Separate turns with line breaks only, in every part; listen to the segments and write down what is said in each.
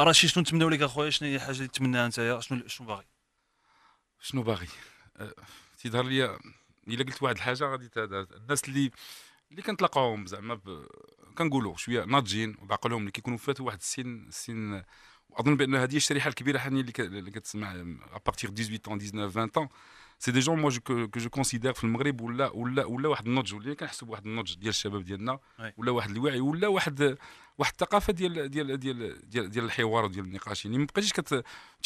راه شنو نتمناو لك اخويا شنو هي الحاجه اللي تتمناها انت شنو شنو باغي شنو باغي أه تيظهر لي الا قلت واحد الحاجه غادي الناس اللي اللي كنتلاقاهم زعما ب... كنقولوا شويه ناضجين وبعقلهم اللي كيكونوا فاتوا واحد السن السن واظن بان هذه الشريحه الكبيره حاليا اللي, ك... اللي كتسمع ابارتيغ 18 19 20 عام سي دي جون موا كو جو كونسيدير في المغرب ولا ولا ولا واحد النضج ولا كنحسب واحد النضج ديال الشباب ديالنا ولا واحد الوعي ولا واحد واحد الثقافه ديال ديال ديال ديال, ديال الحوار وديال النقاش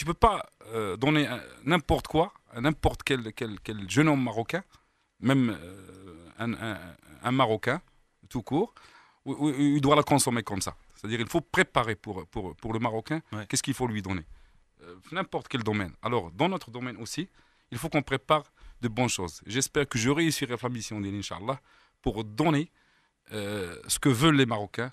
tu peux pas euh, donner n'importe quoi n'importe quel jeune homme marocain même euh, un, marocain tout court il doit la consommer comme ça c'est-à-dire il faut préparer pour pour pour le marocain qu'est-ce qu'il faut lui donner euh, n'importe quel domaine alors dans notre domaine aussi il faut qu'on prépare de bonnes choses j'espère que je réussirai la mission d'Inch'Allah pour donner ce que veulent les marocains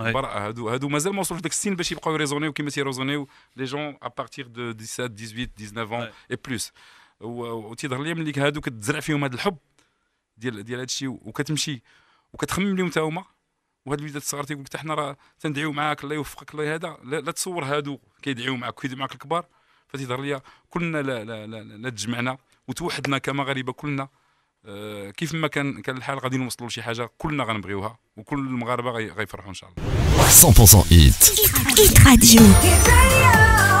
برا هادو هادو مازال ما وصلوش داك السن باش يبقاو يريزونيو كيما تيريزونيو لي جون ابارتيغ دو 17 18 19 اون اي بلوس وتيظهر لي ملي هادو كتزرع فيهم هذا الحب ديال ديال هادشي وكتمشي وكتخمم لهم حتى هما وهاد الوليدات الصغار تيقول لك حتى حنا راه تندعيو معاك الله يوفقك الله هذا لا, لا تصور هادو كيدعيو معاك كيدعيو معاك الكبار فتيظهر لي كلنا لا لا لا, لا تجمعنا وتوحدنا كمغاربه كلنا آه، كيف ما كان كان الحال غادي نوصلوا لشي حاجه كلنا غنبغيوها وكل المغاربه غيفرحوا ان شاء الله 100% ايت ايت راديو